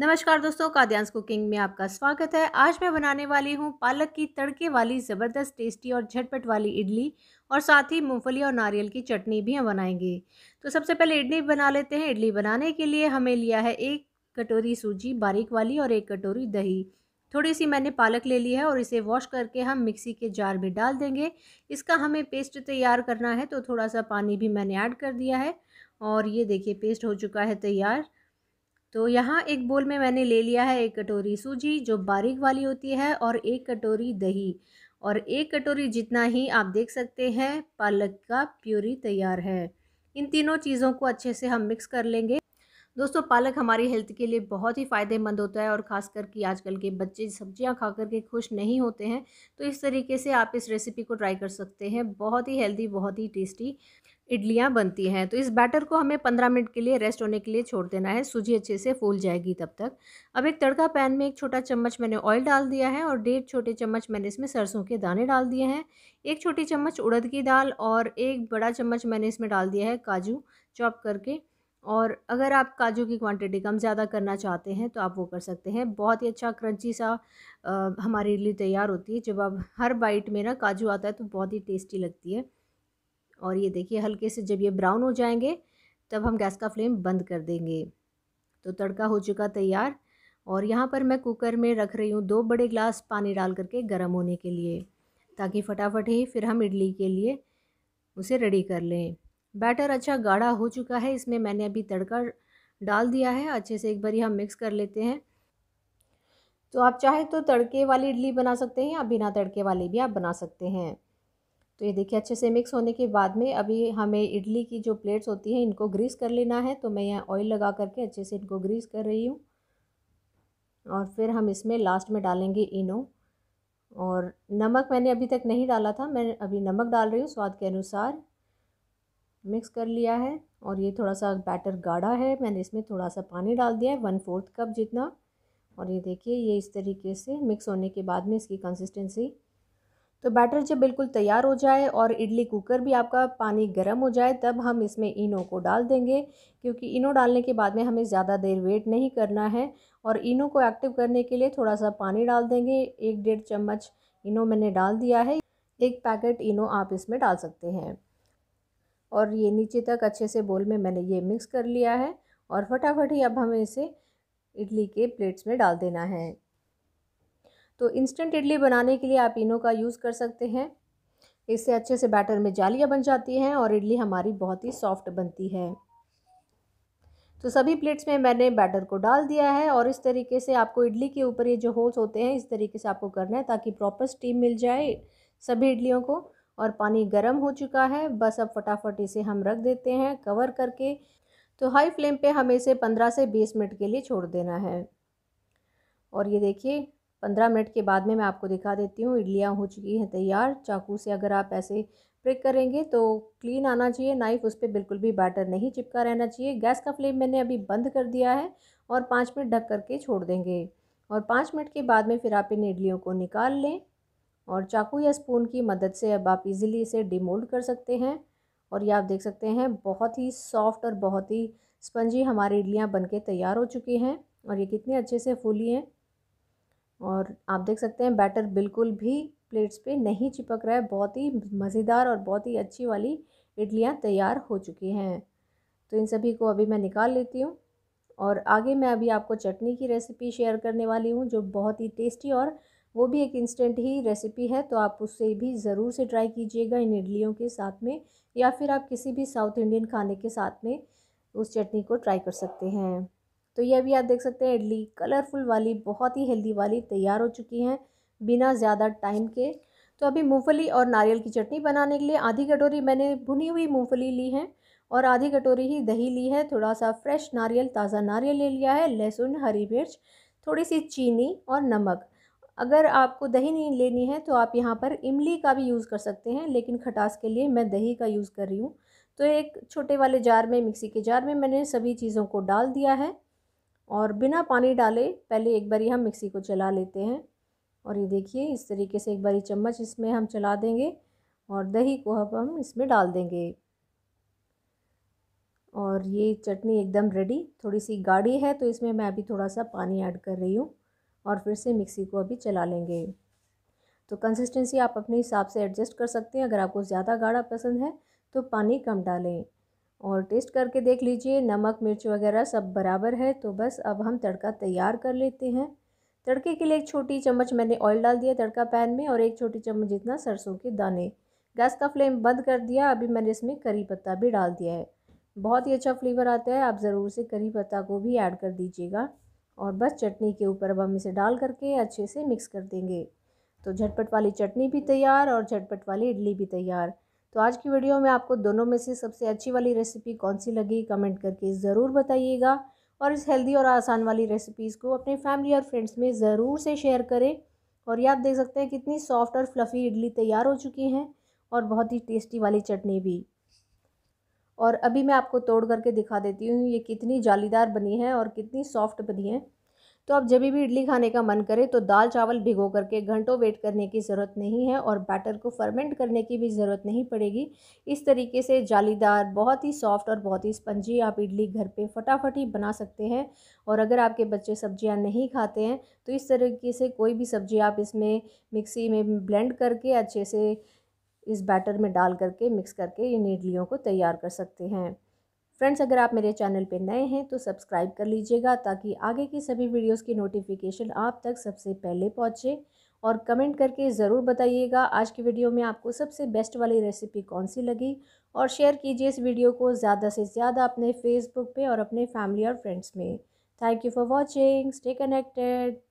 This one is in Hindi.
नमस्कार दोस्तों काद्यांश कुकिंग में आपका स्वागत है आज मैं बनाने वाली हूँ पालक की तड़के वाली ज़बरदस्त टेस्टी और झटपट वाली इडली और साथ ही मूंगफली और नारियल की चटनी भी हम बनाएंगे तो सबसे पहले इडली बना लेते हैं इडली बनाने के लिए हमें लिया है एक कटोरी सूजी बारीक वाली और एक कटोरी दही थोड़ी सी मैंने पालक ले ली है और इसे वॉश करके हम मिक्सी के जार में डाल देंगे इसका हमें पेस्ट तैयार करना है तो थोड़ा सा पानी भी मैंने ऐड कर दिया है और ये देखिए पेस्ट हो चुका है तैयार तो यहाँ एक बोल में मैंने ले लिया है एक कटोरी सूजी जो बारीक वाली होती है और एक कटोरी दही और एक कटोरी जितना ही आप देख सकते हैं पालक का प्यूरी तैयार है इन तीनों चीज़ों को अच्छे से हम मिक्स कर लेंगे दोस्तों पालक हमारी हेल्थ के लिए बहुत ही फ़ायदेमंद होता है और ख़ास करके आजकल के बच्चे सब्जियां खा करके खुश नहीं होते हैं तो इस तरीके से आप इस रेसिपी को ट्राई कर सकते हैं बहुत ही हेल्दी बहुत ही टेस्टी इडलियाँ बनती हैं तो इस बैटर को हमें पंद्रह मिनट के लिए रेस्ट होने के लिए छोड़ देना है सूजी अच्छे से फूल जाएगी तब तक अब एक तड़का पैन में एक छोटा चम्मच मैंने ऑयल डाल दिया है और डेढ़ छोटे चम्मच मैंने इसमें सरसों के दाने डाल दिए हैं एक छोटी चम्मच उड़द की दाल और एक बड़ा चम्मच मैंने इसमें डाल दिया है काजू चॉप करके और अगर आप काजू की क्वांटिटी कम ज़्यादा करना चाहते हैं तो आप वो कर सकते हैं बहुत ही अच्छा क्रंची सा आ, हमारी इडली तैयार होती है जब आप हर बाइट में ना काजू आता है तो बहुत ही टेस्टी लगती है और ये देखिए हल्के से जब ये ब्राउन हो जाएंगे तब हम गैस का फ्लेम बंद कर देंगे तो तड़का हो चुका तैयार और यहाँ पर मैं कुकर में रख रही हूँ दो बड़े ग्लास पानी डाल करके गर्म होने के लिए ताकि फटाफट ही फिर हम इडली के लिए उसे रेडी कर लें बैटर अच्छा गाढ़ा हो चुका है इसमें मैंने अभी तड़का डाल दिया है अच्छे से एक बार हम मिक्स कर लेते हैं तो आप चाहे तो तड़के वाली इडली बना सकते हैं या बिना तड़के वाली भी आप बना सकते हैं तो ये देखिए अच्छे से मिक्स होने के बाद में अभी हमें इडली की जो प्लेट्स होती हैं इनको ग्रीस कर लेना है तो मैं यहाँ ऑयल लगा करके अच्छे से इनको ग्रीस कर रही हूँ और फिर हम इसमें लास्ट में डालेंगे इनो और नमक मैंने अभी तक नहीं डाला था मैं अभी नमक डाल रही हूँ स्वाद के अनुसार मिक्स कर लिया है और ये थोड़ा सा बैटर गाढ़ा है मैंने इसमें थोड़ा सा पानी डाल दिया है वन फोर्थ कप जितना और ये देखिए ये इस तरीके से मिक्स होने के बाद में इसकी कंसिस्टेंसी तो बैटर जब बिल्कुल तैयार हो जाए और इडली कुकर भी आपका पानी गर्म हो जाए तब हम इसमें इनो को डाल देंगे क्योंकि इनो डालने के बाद में हमें ज़्यादा देर वेट नहीं करना है और इनो को एक्टिव करने के लिए थोड़ा सा पानी डाल देंगे एक डेढ़ चम्मच इनो मैंने डाल दिया है एक पैकेट इनो आप इसमें डाल सकते हैं और ये नीचे तक अच्छे से बोल में मैंने ये मिक्स कर लिया है और फटाफट ही अब हमें इसे इडली के प्लेट्स में डाल देना है तो इंस्टेंट इडली बनाने के लिए आप इनो का यूज़ कर सकते हैं इससे अच्छे से बैटर में जालियाँ बन जाती हैं और इडली हमारी बहुत ही सॉफ्ट बनती है तो सभी प्लेट्स में मैंने बैटर को डाल दिया है और इस तरीके से आपको इडली के ऊपर ये जो होल्स होते हैं इस तरीके से आपको करना है ताकि प्रॉपर स्टीम मिल जाए सभी इडलियों को और पानी गर्म हो चुका है बस अब फटाफट इसे हम रख देते हैं कवर करके तो हाई फ्लेम पे हमें इसे 15 से 20 मिनट के लिए छोड़ देना है और ये देखिए पंद्रह मिनट के बाद में मैं आपको दिखा देती हूँ इडलियाँ हो चुकी हैं तैयार चाकू से अगर आप ऐसे प्रिक करेंगे तो क्लीन आना चाहिए नाइफ़ उस पर बिल्कुल भी बैटर नहीं चिपका रहना चाहिए गैस का फ्लेम मैंने अभी बंद कर दिया है और पाँच मिनट ढक करके छोड़ देंगे और पाँच मिनट के बाद में फिर आप इन इडलियों को निकाल लें और चाकू या स्पून की मदद से अब आप इजीली इसे डिमोल्ड कर सकते हैं और ये आप देख सकते हैं बहुत ही सॉफ्ट और बहुत ही स्पंजी हमारी इडलियाँ बनके तैयार हो चुकी हैं और ये कितने अच्छे से फूली हैं और आप देख सकते हैं बैटर बिल्कुल भी प्लेट्स पे नहीं चिपक रहा है बहुत ही मज़ेदार और बहुत ही अच्छी वाली इडलियाँ तैयार हो चुकी हैं तो इन सभी को अभी मैं निकाल लेती हूँ और आगे मैं अभी आपको चटनी की रेसिपी शेयर करने वाली हूँ जो बहुत ही टेस्टी और वो भी एक इंस्टेंट ही रेसिपी है तो आप उससे भी ज़रूर से ट्राई कीजिएगा इन इडलियों के साथ में या फिर आप किसी भी साउथ इंडियन खाने के साथ में उस चटनी को ट्राई कर सकते हैं तो ये भी आप देख सकते हैं इडली कलरफुल वाली बहुत ही हेल्दी वाली तैयार हो चुकी हैं बिना ज़्यादा टाइम के तो अभी मूंगफली और नारियल की चटनी बनाने के लिए आधी कटोरी मैंने भुनी हुई मूंगफली ली है और आधी कटोरी ही दही ली है थोड़ा सा फ्रेश नारियल ताज़ा नारियल ले लिया है लहसुन हरी मिर्च थोड़ी सी चीनी और नमक अगर आपको दही नहीं लेनी है तो आप यहाँ पर इमली का भी यूज़ कर सकते हैं लेकिन खटास के लिए मैं दही का यूज़ कर रही हूँ तो एक छोटे वाले जार में मिक्सी के जार में मैंने सभी चीज़ों को डाल दिया है और बिना पानी डाले पहले एक बारी हम मिक्सी को चला लेते हैं और ये देखिए इस तरीके से एक बारी चम्मच इसमें हम चला देंगे और दही को अब हम इसमें डाल देंगे और ये चटनी एकदम रेडी थोड़ी सी गाढ़ी है तो इसमें मैं अभी थोड़ा सा पानी ऐड कर रही हूँ और फिर से मिक्सी को अभी चला लेंगे तो कंसिस्टेंसी आप अपने हिसाब से एडजस्ट कर सकते हैं अगर आपको ज़्यादा गाढ़ा पसंद है तो पानी कम डालें और टेस्ट करके देख लीजिए नमक मिर्च वगैरह सब बराबर है तो बस अब हम तड़का तैयार कर लेते हैं तड़के के लिए एक छोटी चम्मच मैंने ऑयल डाल दिया तड़का पैन में और एक छोटी चम्मच जितना सरसों के दाने गैस का फ्लेम बंद कर दिया अभी मैंने इसमें करी पत्ता भी डाल दिया है बहुत ही अच्छा फ्लेवर आता है आप ज़रूर से करी पत्ता को भी ऐड कर दीजिएगा और बस चटनी के ऊपर अब हम इसे डाल करके अच्छे से मिक्स कर देंगे तो झटपट वाली चटनी भी तैयार और झटपट वाली इडली भी तैयार तो आज की वीडियो में आपको दोनों में से सबसे अच्छी वाली रेसिपी कौन सी लगी कमेंट करके ज़रूर बताइएगा और इस हेल्दी और आसान वाली रेसिपीज़ को अपने फैमिली और फ्रेंड्स में ज़रूर से शेयर करें और ये आप देख सकते हैं कितनी सॉफ्ट और फ्लफ़ी इडली तैयार हो चुकी हैं और बहुत ही टेस्टी वाली चटनी भी और अभी मैं आपको तोड़ करके दिखा देती हूँ ये कितनी जालीदार बनी है और कितनी सॉफ्ट बनी है तो आप जब भी इडली खाने का मन करे तो दाल चावल भिगो करके घंटों वेट करने की ज़रूरत नहीं है और बैटर को फर्मेंट करने की भी ज़रूरत नहीं पड़ेगी इस तरीके से जालीदार बहुत ही सॉफ्ट और बहुत ही स्पंजी आप इडली घर पे फटाफट ही बना सकते हैं और अगर आपके बच्चे सब्जियां नहीं खाते हैं तो इस तरीके से कोई भी सब्ज़ी आप इसमें मिक्सी में ब्लेंड करके अच्छे से इस बैटर में डाल करके मिक्स करके इन इडलियों को तैयार कर सकते हैं फ्रेंड्स अगर आप मेरे चैनल पर नए हैं तो सब्सक्राइब कर लीजिएगा ताकि आगे की सभी वीडियोज़ की नोटिफिकेशन आप तक सबसे पहले पहुँचे और कमेंट करके ज़रूर बताइएगा आज की वीडियो में आपको सबसे बेस्ट वाली रेसिपी कौन सी लगी और शेयर कीजिए इस वीडियो को ज़्यादा से ज़्यादा अपने फेसबुक पे और अपने फैमिली और फ्रेंड्स में thank you for watching stay connected